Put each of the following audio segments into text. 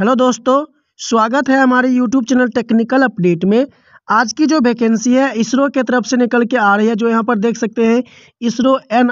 hello दोस्तों स्वागत है हमारे यूट्यूब चैनल टेक्निकल अपडेट में आज की जो वैकेंसी है इसरो के तरफ से निकल के आ रही है जो यहाँ पर देख सकते हैं इसरो एन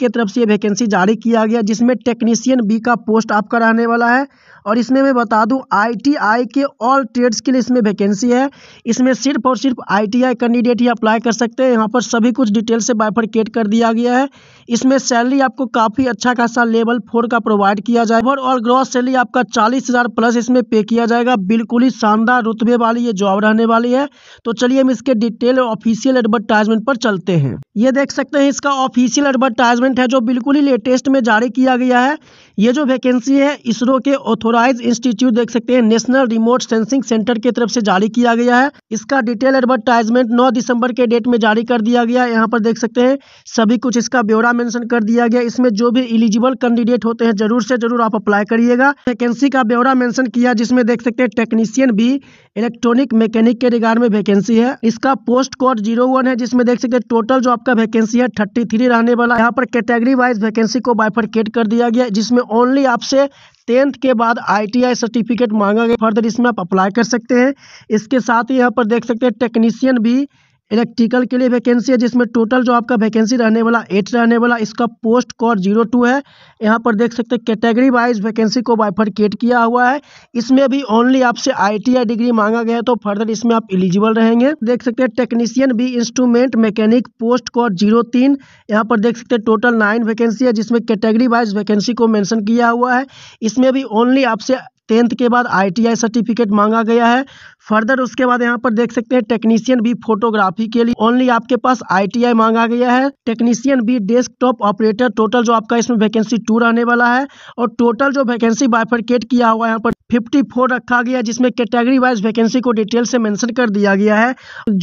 के तरफ से ये वैकेंसी जारी किया गया जिसमें टेक्नीशियन बी का पोस्ट आपका रहने वाला है और इसमें मैं बता दूं आईटीआई के ऑल ट्रेड्स के लिए इसमें वैकेंसी है इसमें सिर्फ और सिर्फ आईटीआई कैंडिडेट ही अप्लाई कर सकते हैं यहाँ पर सभी कुछ डिटेल से बाइफरकेट कर दिया गया है इसमें सैलरी आपको काफ़ी अच्छा खासा लेवल फोर का प्रोवाइड किया जाएगा और ग्रॉस सैलरी आपका चालीस प्लस इसमें पे किया जाएगा बिल्कुल ही शानदार रुतबे वाली ये जॉब रहने वाली है तो चलिए हम इसके डिटेल ऑफिशियल एडवर्टाइजमेंट पर चलते हैं ये देख सकते हैं इसका ऑफिशियल एडवर्टाइजमेंट है जो बिल्कुल ही लेटेस्ट में जारी किया गया है ये जो वैकेंसी है इसरो के ऑथोराइज इंस्टीट्यूट देख सकते हैं नेशनल रिमोट सेंसिंग सेंटर की तरफ से जारी किया गया है इसका डिटेल एडवर्टाइजमेंट 9 दिसंबर के डेट में जारी कर दिया गया है यहाँ पर देख सकते हैं सभी कुछ इसका ब्यौरा मेंशन कर दिया गया इसमें जो भी इलिजिबल कैंडिडेट होते हैं जरूर से जरूर आप अप्लाई करिएगा वैकेंसी का ब्यौरा मेंशन किया जिसमें देख सकते हैं टेक्नीशियन भी इलेक्ट्रॉनिक मैकेनिक के रिगार्ड में वैकेंसी है इसका पोस्ट कोड जीरो वन है जिसमें देख सकते हैं टोटल जो आपका वैकेंसी है थर्टी थ्री रहने वाला यहाँ पर कैटेगरी वाइज वैकेंसी को बाइफरकेट कर दिया गया जिसमें ओनली आपसे टेंथ के बाद आईटीआई सर्टिफिकेट मांगा गया फर्दर इसमें आप अप्लाई कर सकते हैं इसके साथ ही यहाँ पर देख सकते हैं टेक्नीशियन भी इलेक्ट्रिकल के लिए वैकेंसी है जिसमें टोटल जो आपका वैकेंसी रहने वाला एट रहने वाला इसका पोस्ट कोड जीरो टू है यहाँ पर देख सकते हैं कैटेगरी वाइज वैकेंसी को बाइफरकेट किया हुआ है इसमें भी ओनली आपसे आईटीआई डिग्री मांगा गया है तो फर्दर इसमें आप एलिजिबल रहेंगे देख सकते हैं टेक्नीशियन भी instrument mechanic post code zero तीन यहाँ पर देख सकते हैं टोटल नाइन वैकेंसी है जिसमें कैटेगरी वाइज वैकेंसी को मैंशन किया हुआ है इसमें भी ओनली आपसे टेंथ के बाद आई सर्टिफिकेट मांगा गया है फर्दर उसके बाद यहाँ पर देख सकते हैं टेक्नीशियन भी फोटोग्राफी के लिए ओनली आपके पास आई मांगा गया है टेक्नीशियन भी डेस्कटॉप ऑपरेटर टोटल जो आपका इसमें वैकेंसी टू रहने वाला है और टोटल जो वैकेंसी बाइफर्केट किया हुआ है यहाँ पर फोर रखा गया जिसमें कैटेगरी वाइज वैकेंसी को डिटेल से मैंशन कर दिया गया है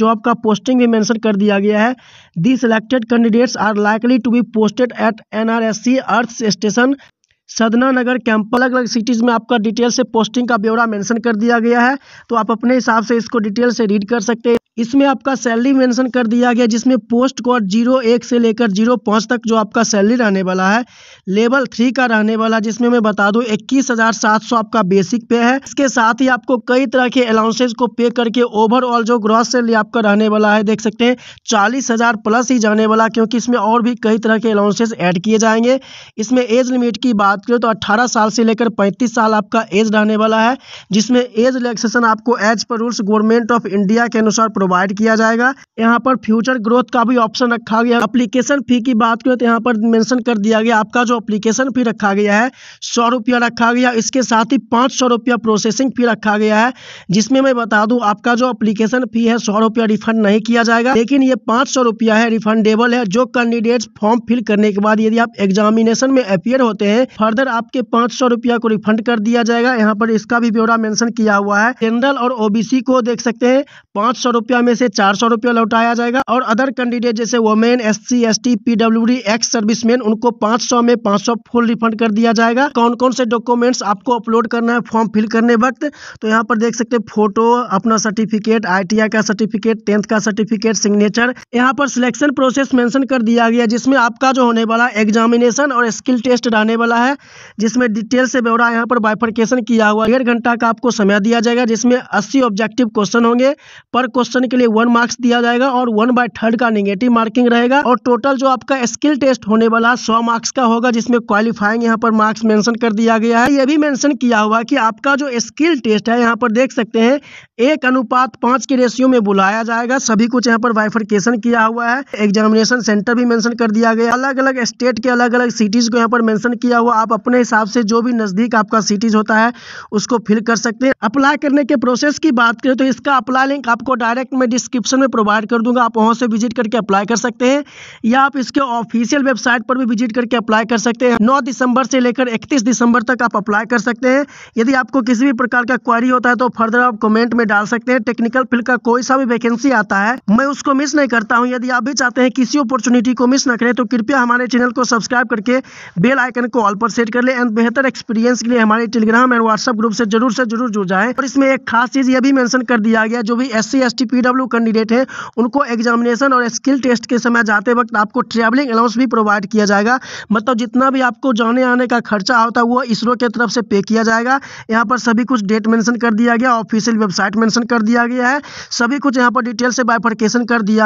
जॉब का पोस्टिंग भी मैंशन कर दिया गया है the selected candidates are likely to be posted at an earth station Sadna Nagar camp अलग अलग सिटीज़ में आपका डिटेल से पोस्टिंग का ब्यौरा मेंशन कर दिया गया है तो आप अपने हिसाब से इसको डिटेल से रीड कर सकते हैं इसमें आपका सैलरी मेंशन कर दिया गया जिसमें पोस्ट कोड जीरो एक से लेकर जीरो पाँच तक जो आपका सैलरी रहने वाला है लेवल थ्री का रहने वाला जिसमें मैं बता दूं इक्कीस हज़ार सात सौ आपका बेसिक पे है इसके साथ ही आपको कई तरह के अलाउंसेज को पे करके ओवरऑल जो ग्रॉस सैलरी आपका रहने वाला है देख सकते हैं चालीस हज़ार प्लस ही जाने वाला क्योंकि इसमें और भी कई तरह के अलाउंसेज ऐड किए जाएंगे इसमें एज लिमिट की बात बात करें तो 18 साल से लेकर 35 साल आपका एज रहने वाला है जिसमें एज रिलैक्सेशन आपको एज पर रूल्स गवर्नमेंट ऑफ इंडिया के अनुसार प्रोवाइड किया जाएगा यहाँ पर फ्यूचर ग्रोथ का भी ऑप्शन रखा गया अप्लीकेशन फी की बात करें तो यहाँ पर मैंशन कर दिया गया आपका जो अप्लीकेशन फी रखा गया है सौ रुपया रखा गया इसके साथ ही पाँच सौ रुपया प्रोसेसिंग फी रखा गया है जिसमें मैं बता दूँ आपका जो अप्लीकेशन फी है सौ रुपया रिफंड नहीं किया जाएगा लेकिन ये पाँच सौ रुपया है रिफंडेबल है जो कैंडिडेट्स फॉर्म फिल करने के बाद यदि आप एग्जामिनेशन में अपियर होते हैं फर्दर आपके पांच सौ रुपया को रिफंड कर दिया जाएगा यहाँ पर इसका भी ब्यौरा मेंशन किया हुआ है जनरल और ओबीसी को देख सकते हैं पांच सौ रुपया में से चार सौ रुपया लौटाया जाएगा और अदर कैंडिडेट जैसे women S C S T D ex serviceman उनको पांच सौ में पांच सौ फुल रिफंड कर दिया जाएगा कौन कौन से डॉक्यूमेंट्स आपको अपलोड करना है फॉर्म फिल करने वक्त तो यहाँ पर देख सकते हैं फोटो अपना सर्टिफिकेट आई का सर्टिफिकेट टेंथ का सर्टिफिकेट सिग्नेचर यहाँ पर सिलेक्शन प्रोसेस मेंशन कर दिया गया जिसमें आपका जो होने वाला एग्जामिनेशन और स्किल टेस्ट रहने वाला है जिसमें डिटेल से ब्यौरा यहाँ पर बाइफर्केशन किया हुआ डेढ़ घंटा का आपको समय दिया जाएगा जिसमें अस्सी ऑब्जेक्टिव क्वेश्चन होंगे पर क्वेश्चन के लिए वन मार्क्स दिया जाएगा और वन बाय थर्ड का निगेटिव मार्किंग रहेगा और टोटल जो आपका स्किल टेस्ट होने वाला सौ मार्क्स का होगा जिसमें क्वालिफाइंग यहाँ पर मार्क्स मेंशन कर दिया गया है ये भी मेंशन किया हुआ कि आपका जो स्किल टेस्ट है यहाँ पर देख सकते हैं एक अनुपात पांच के रेशियो में बुलाया जाएगा सभी कुछ यहाँ पर वाइफर्केशन किया हुआ है एग्जामिनेशन सेंटर भी मेंशन कर दिया गया अलग अलग स्टेट के अलग अलग सिटीज को यहाँ पर मेंशन किया हुआ आप अपने हिसाब से जो भी नज़दीक आपका सिटीज़ होता है उसको फिल कर सकते हैं अप्लाई करने के प्रोसेस की बात करें तो इसका अप्लाई लिंक आपको डायरेक्ट मैं डिस्क्रिप्शन में प्रोवाइड कर दूंगा आप वहाँ से विजिट करके अप्लाई कर सकते हैं या आप इसके ऑफिशियल वेबसाइट पर भी विजिट करके अप्लाई कर सकते हैं नौ दिसंबर से लेकर इकतीस दिसंबर तक आप अप्लाई कर सकते हैं यदि आपको किसी भी प्रकार का क्वारी होता है तो फर्दर आप कॉमेंट में डाल सकते हैं टेक्निकल फील्ड का कोई सा भी वैकेंसी आता है मैं उसको मिस नहीं करता हूँ यदि आप भी चाहते हैं किसी अपॉर्चुनिटी को मिस न करें तो कृपया हमारे चैनल को सब्सक्राइब करके बेल आइकन को ऑल पर सेट कर ले एंड बेहतर एक्सपीरियंस के लिए हमारे टेलीग्राम एंड व्हाट्सएप ग्रुप से जरूर से जरूर जुड़ जाए और इसमें एक खास चीज़ यह भी मैंशन कर दिया गया जो भी S C S T PW candidate है उनको एग्जामिनेशन और स्किल टेस्ट के समय जाते वक्त आपको ट्रेवलिंग अलाउंस भी प्रोवाइड किया जाएगा मतलब जितना भी आपको जाने आने का खर्चा होता है वो इसरो के तरफ से पे किया जाएगा यहाँ पर सभी कुछ डेट मेंशन कर दिया गया ऑफिशियल वेबसाइट मेंशन कर दिया गया है सभी कुछ यहाँ पर डिटेल से बाइफर्केशन कर दिया